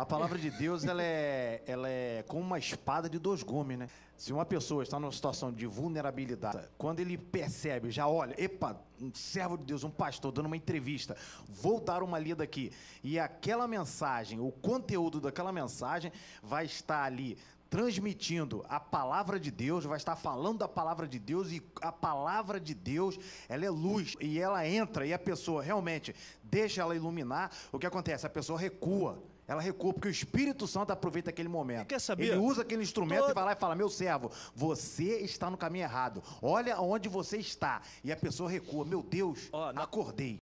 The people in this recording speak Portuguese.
A palavra de Deus, ela é, ela é como uma espada de dois gumes, né? Se uma pessoa está numa situação de vulnerabilidade, quando ele percebe, já olha, epa, um servo de Deus, um pastor dando uma entrevista, vou dar uma lida aqui. E aquela mensagem, o conteúdo daquela mensagem vai estar ali transmitindo a palavra de Deus, vai estar falando a palavra de Deus e a palavra de Deus, ela é luz e ela entra e a pessoa realmente deixa ela iluminar. O que acontece? A pessoa recua. Ela recua porque o Espírito Santo aproveita aquele momento. Quer saber? Ele usa aquele instrumento e vai lá e fala: "Meu servo, você está no caminho errado. Olha onde você está". E a pessoa recua. Meu Deus, na... acordei.